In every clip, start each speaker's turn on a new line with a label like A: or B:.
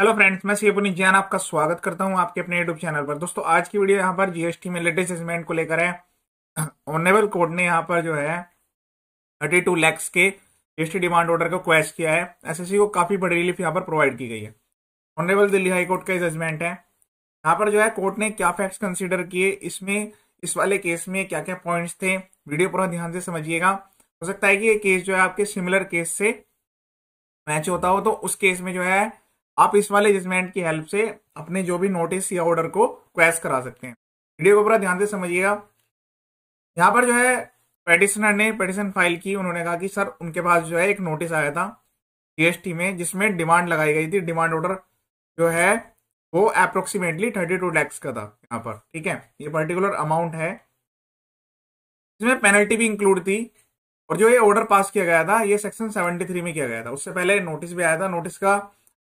A: Hello friends मैं सी अपनी आपका स्वागत करता हूं आपके अपने यूट्यूब चैनल पर दोस्तों आज की वीडियो यहां पर जीएसटी में लेटेस्ट एजमेंट को लेकर है ऑनरेबल कोर्ट ने यहां पर जो है थर्टी टू लैक्स के जीएसटी डिमांड ऑर्डर को क्वेस्ट किया है एसएससी को काफी बड़ी रिलीफ यहाँ पर प्रोवाइड की गई है ऑनरेबल दिल्ली हाईकोर्ट का जजमेंट है यहाँ पर जो है कोर्ट ने क्या फैक्ट्स कंसिडर किए इसमें इस वाले केस में क्या क्या पॉइंट थे वीडियो पूरा ध्यान से समझिएगा हो सकता है कि ये केस जो है आपके सिमिलर केस से मैच होता हो तो उस केस में जो है आप इस वाले जजमेंट की हेल्प से अपने जो भी नोटिस या ऑर्डर को क्वेश करा सकते हैं वीडियो को पूरा ध्यान से समझिएगा यहाँ पर जो है पेटिशनर ने पेटिशन फाइल की उन्होंने कहा कि सर उनके पास जो है एक नोटिस आया था जीएसटी में जिसमें डिमांड लगाई गई थी डिमांड ऑर्डर जो है वो अप्रोक्सीमेटली थर्टी टू लैक्स का था यहाँ पर ठीक है ये पर्टिकुलर अमाउंट है इसमें पेनल्टी भी इंक्लूड थी और जो ये ऑर्डर पास किया गया था ये सेक्शन 73 में किया गया था उससे पहले नोटिस भी आया था नोटिस का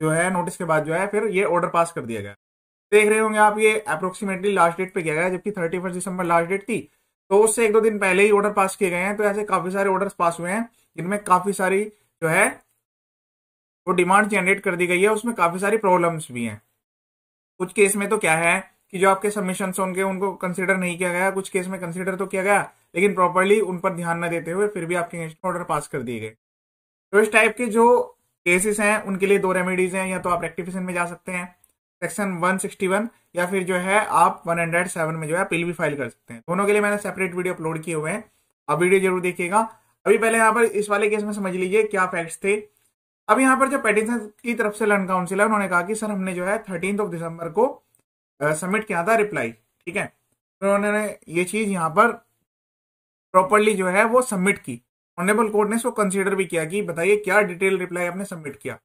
A: जो है नोटिस के बाद जो है फिर ये ऑर्डर पास कर दिया गया देख रहे होंगे आप ये अप्रोक्सीमेटली लास्ट डेट पे किया गया जबकि thirty first December last date थी तो उससे एक दो दिन पहले ही ऑर्डर पास किए गए हैं तो ऐसे काफी सारे ऑर्डर पास हुए हैं जिनमें काफी सारी जो है वो डिमांड जनरेट कर दी गई है उसमें काफी सारी प्रॉब्लम्स भी हैं कुछ केस में तो क्या है कि जो आपके सबमिशन उनके उनको कंसिडर नहीं किया गया कुछ केस में कंसिडर तो किया गया लेकिन प्रॉपरली उन पर ध्यान न देते हुए फिर भी आपके ऑर्डर पास कर दिए गए तो इस टाइप के जो केसेस हैं उनके लिए दो रेमेडीज हैं या तो आप रेक्टिफिकेशन में जा सकते हैं सेक्शन 161 या फिर जो है आप 107 में जो है अपील भी फाइल कर सकते हैं दोनों के लिए मैंने सेपरेट वीडियो अपलोड किए हुए हैं आप वीडियो जरूर देखिएगा अभी पहले यहाँ पर इस वाले केस में समझ लीजिए क्या फैक्ट्स थे अब यहाँ पर जो पेटिशन की तरफ से लर्न काउंसिल है उन्होंने कहा कि सर हमने जो है थर्टीन ऑफ दिसंबर को सबमिट किया था रिप्लाई ठीक है उन्होंने ये चीज यहाँ पर प्रॉपरली जो है वो सबमिट की ऑनरेबल कोर्ट ने इसको कंसिडर भी किया कि बताइए क्या डिटेल रिप्लाई आपने सबमिट किया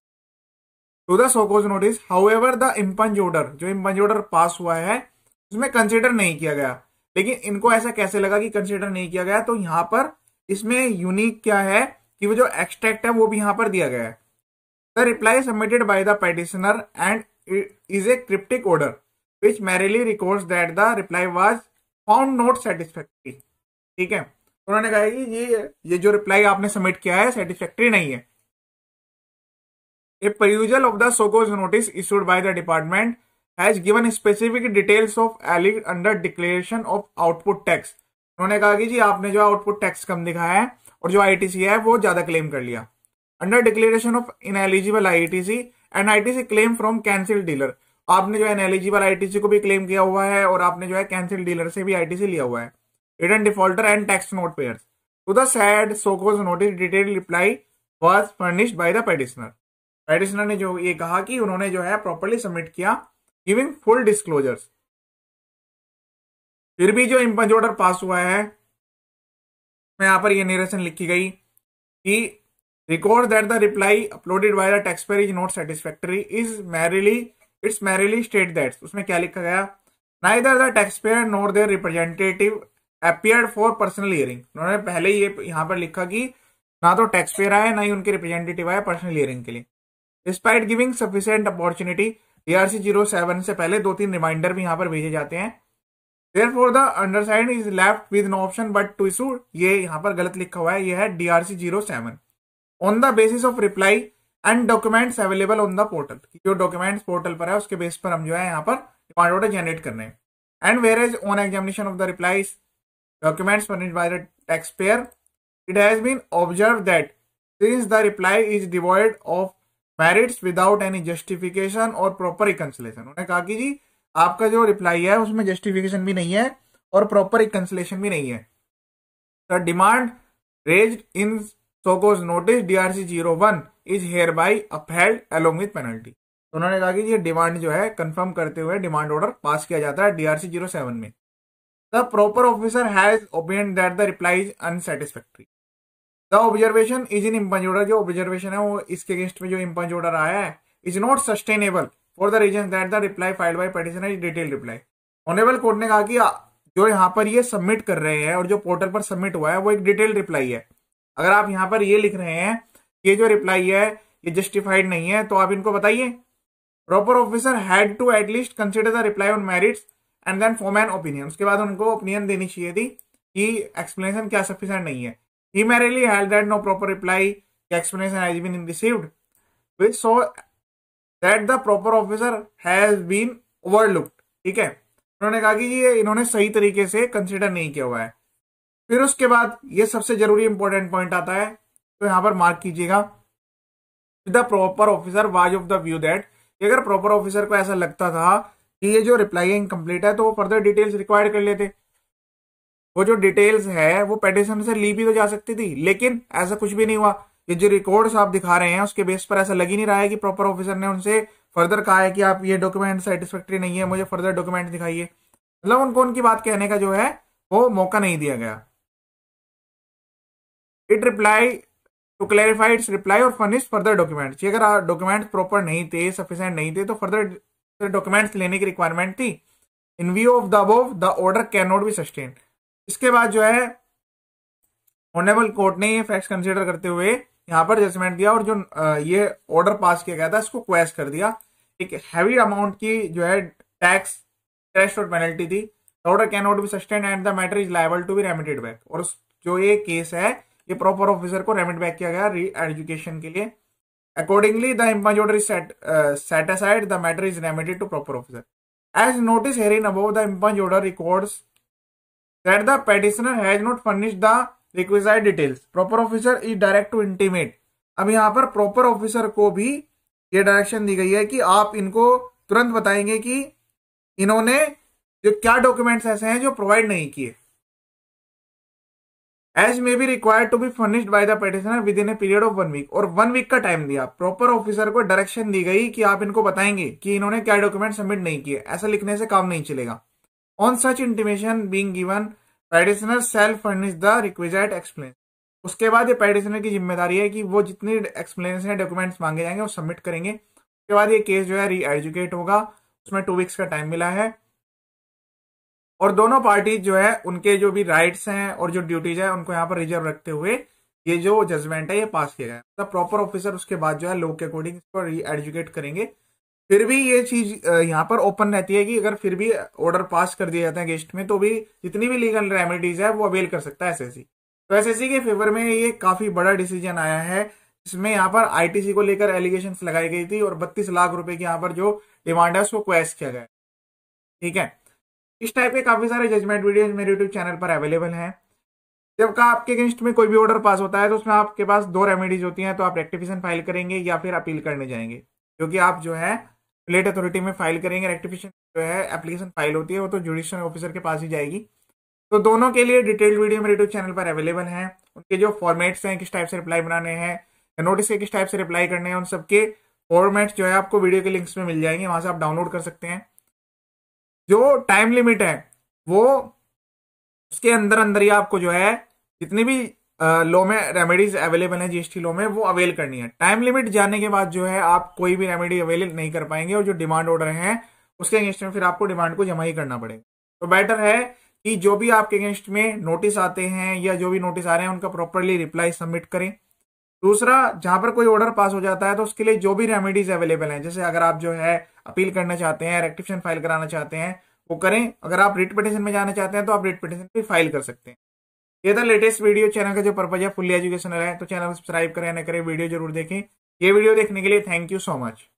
A: to the show cause notice ever the impugned order जो इम्पंज ऑर्डर पास हुआ है उसमें कंसिडर नहीं किया गया लेकिन इनको ऐसा कैसे लगा कि कंसिडर नहीं किया गया तो यहां पर इसमें यूनिक क्या है कि वो जो एक्सट्रैक्ट है वो भी यहां पर दिया गया है the reply submitted by the petitioner and is a cryptic order which merely record that the reply was found not satisfactory ठीक है उन्होंने कहा कि ये ये जो रिप्लाई आपने सबमिट किया है सेटिस्फेक्ट्री नहीं है a perusal of the show cause notice issued by the department has given specific details of of under declaration of output tax उन्होंने कहा कि जी आपने जो आउटपुट टैक्स कम दिखाया है और जो आईटीसी है वो ज्यादा क्लेम कर लिया under declaration of in ineligible ITC and ITC claim from cancel dealer आपने जो है एलिजिबल आईटीसी को भी क्लेम किया हुआ है और आपने जो है कैंसिल डीलर से भी आईटीसी लिया हुआ है hidden defaulter and tax note payers. To the sad Soko's notice detailed reply was furnished by the petitioner. पेडिशनर ने जो ये कहा कि उन्होंने जो है प्रॉपरली सबमिट किया गिविंग फुल डिस्क्लोजर्स फिर भी जो इम्पंच ऑर्डर पास हुआ है में यहां पर यह निरेशन लिखी गई कि record that the reply uploaded by the taxpayer is not satisfactory is merely it's merely state that उसमें क्या लिखा गया neither the taxpayer nor their representative appear for personal hearing उन्होंने पहले ही यह यहाँ पर लिखा कि ना तो टैक्स पेयर आया ना ही उनके रिप्रेजेंटेटिव आया पर्सनल हियरिंग के लिए despite giving sufficient opportunity DRC zero seven से पहले दो तीन रिमाइंडर भी यहाँ पर भेजे जाते हैं therefore the under is left with no option but to issue ये यहाँ पर गलत लिखा हुआ है यह है DRC zero seven on the basis of reply and documents available on the portal जो डॉक्यूमेंट्स पोर्टल पर है उसके बेस पर हम जो है यहाँ पर डिमांड ऑर्डर जनरेट कर रहे हैं and whereas on examination of the replies documents furnished by the taxpayer, it has been observed that since the reply is devoid of merits without any justification or proper reconciliation उन्होंने कहा कि जी आपका जो reply है उसमें justification भी नहीं है और प्रॉपर रिकन्सिलेशन भी नहीं है the demand raise in show cause notice DRC zero one is hereby upheld along with penalty उन्होंने कहा कि ये डिमांड जो है कंफर्म करते हुए डिमांड ऑर्डर पास किया जाता है डीआरसी जीरो सेवन में The proper officer has opined that the reply is unsatisfactory. The observation is in impugned order जो ऑब्जर्वेशन है वो इसके अगेंस्ट में जो इम्पंजोडर आया है is not sustainable for the reason that the reply filed by petitioner is detail reply honourable court ने कहा कि जो यहाँ पर ये सबमिट कर रहे हैं और जो पोर्टल पर सबमिट हुआ है वो एक डिटेल रिप्लाई है अगर आप यहाँ पर ये लिख रहे हैं ये जो रिप्लाई है ये जस्टिफाइड नहीं है तो आप इनको बताइए proper officer had to at least consider the reply on merits and then form an opinion उसके बाद उनको ओपिनियन देनी चाहिए थी कि एक्सप्लेनेशन क्या सफिशेंट नहीं है he merely held that no proper reply explanation has been received which so that the proper officer has been overlooked ठीक है उन्होंने कहा कि ये इन्होंने सही तरीके से कंसिडर नहीं किया हुआ है फिर उसके बाद ये सबसे जरूरी इंपॉर्टेंट पॉइंट आता है तो यहां पर मार्क कीजिएगा the proper officer was of the view that अगर प्रॉपर ऑफिसर को ऐसा लगता था कि ये जो रिप्लाई इनकम्प्लीट है तो वो फर्दर डिटेल्स रिक्वायर कर लेते वो जो डिटेल्स है वो पेटिशन से ली भी तो जा सकती थी लेकिन ऐसा कुछ भी नहीं हुआ ये जो रिकॉर्ड्स आप दिखा रहे हैं उसके बेस पर ऐसा लग ही नहीं रहा है कि प्रॉपर ऑफिसर ने उनसे फर्दर कहा है कि आप ये डॉक्यूमेंट सेटिस्फेक्ट्री नहीं है मुझे फर्दर डॉक्यूमेंट दिखाइए मतलब उनको उनकी बात कहने का जो है वो मौका नहीं दिया गया it reply to clarified reply और फर्निश फर्दर डॉक्यूमेंट्स अगर डॉक्यूमेंट प्रॉपर नहीं थे सफिशेंट नहीं थे तो फर्दर डॉक्यूमेंट्स लेने की रिक्वायरमेंट थी in view of the above the order cannot be sustain इसके बाद जो है ऑनरेबल कोर्ट ने ये फैक्ट कंसिडर करते हुए यहाँ पर जजमेंट दिया और जो ये ऑर्डर पास किया गया था इसको क्वेश कर दिया एक हैवी अमाउंट की जो है टैक्स टेस्ट और पेनल्टी थी order cannot be sustain and the matter is liable to be remitted back और जो ये केस है ये प्रॉपर ऑफिसर को रेमिट बैक किया गया री एजुकेशन के लिए Accordingly, the order is set, uh, set aside, the matter is remitted to proper officer. As noticed herein above, the order records that the petitioner has not furnished the requisite details proper officer is direct to intimate अब यहाँ पर proper officer को भी ये direction दी गई है कि आप इनको तुरंत बताएंगे कि इन्होंने जो क्या डॉक्यूमेंट्स ऐसे हैं जो प्रोवाइड नहीं किए as may be required to be furnished by the petitioner within a period of one week और वन वीक का टाइम दिया प्रॉपर ऑफिसर को डायरेक्शन दी गई कि आप इनको बताएंगे कि इन्होंने क्या डॉक्यूमेंट सबमिट नहीं किए ऐसा लिखने से काम नहीं चलेगा on such intimation being given petitioner self furnish the requisite explain उसके बाद ये पेटिशनर की जिम्मेदारी है कि वो जितनी एक्सप्लेनेशन डॉक्यूमेंट्स मांगे जाएंगे वो सबमिट करेंगे उसके बाद ये केस जो है री एजुकेट होगा उसमें टू वीक्स का टाइम मिला है और दोनों पार्टी जो है उनके जो भी राइट्स हैं और जो ड्यूटीज है उनको यहाँ पर रिजर्व रखते हुए ये जो जजमेंट है ये पास किया गया मतलब प्रॉपर ऑफिसर उसके बाद जो है लोग के अकॉर्डिंग इसको री एजुकेट करेंगे फिर भी ये चीज यहाँ पर ओपन रहती है कि अगर फिर भी ऑर्डर पास कर दिया जाता है गेस्ट में तो भी जितनी भी लीगल रेमेडीज है वो अवेल कर सकता है एसएससी तो एसएससी के फेवर में ये काफी बड़ा डिसीजन आया है इसमें यहाँ पर आईटीसी को लेकर एलिगेशन लगाई गई थी और बत्तीस लाख रुपए की यहाँ पर जो डिमांड है उसको क्वेस्ट किया गया ठीक है इस टाइप के काफी सारे जजमेंट वीडियोज मेरे यूट्यूब चैनल पर अवेलेबल हैं जब का आपके अगेंस्ट में कोई भी ऑर्डर पास होता है तो उसमें आपके पास दो रेमेडीज होती हैं तो आप रेक्टिफिकेशन फाइल करेंगे या फिर अपील करने जाएंगे क्योंकि आप जो है प्लेट अथॉरिटी में फाइल करेंगे रेक्टिफिकेशन जो है एप्लीकेशन फाइल होती है वो तो जुडिशियल ऑफिसर के पास ही जाएगी तो दोनों के लिए डिटेल्ड वीडियो मेरे यूट्यूब चैनल पर अवेलेबल है उनके जो फॉर्मेट्स हैं किस टाइप से रिप्लाई बनाने हैं नोटिस के किस टाइप से रिप्लाई करने हैं उन सबके फॉर्मेट्स जो है आपको वीडियो के लिंक्स में मिल जाएंगे वहां से आप डाउनलोड कर सकते हैं जो टाइम लिमिट है वो उसके अंदर अंदर ही आपको जो है जितनी भी लो में रेमेडीज अवेलेबल है जीएसटी लो में वो अवेल करनी है टाइम लिमिट जाने के बाद जो है आप कोई भी रेमेडी अवेल नहीं कर पाएंगे और जो डिमांड ऑर्डर है उसके अगेंस्ट में फिर आपको डिमांड को जमा ही करना पड़ेगा तो बेटर है कि जो भी आपके अगेंस्ट में नोटिस आते हैं या जो भी नोटिस आ रहे हैं उनका प्रॉपरली रिप्लाई सबमिट करें दूसरा जहां पर कोई ऑर्डर पास हो जाता है तो उसके लिए जो भी रेमेडीज अवेलेबल हैं जैसे अगर आप जो है अपील करना चाहते हैं रेक्टिफिकेशन फाइल कराना चाहते हैं वो करें अगर आप रिट पिटिशन में जाना चाहते हैं तो आप रिट पिटिशन भी फाइल कर सकते हैं ये था लेटेस्ट वीडियो चैनल का जो पर्पज है फुल्ली एजुकेशनल है तो चैनल सब्सक्राइब करें ना करें वीडियो जरूर देखें ये वीडियो देखने के लिए थैंक यू सो मच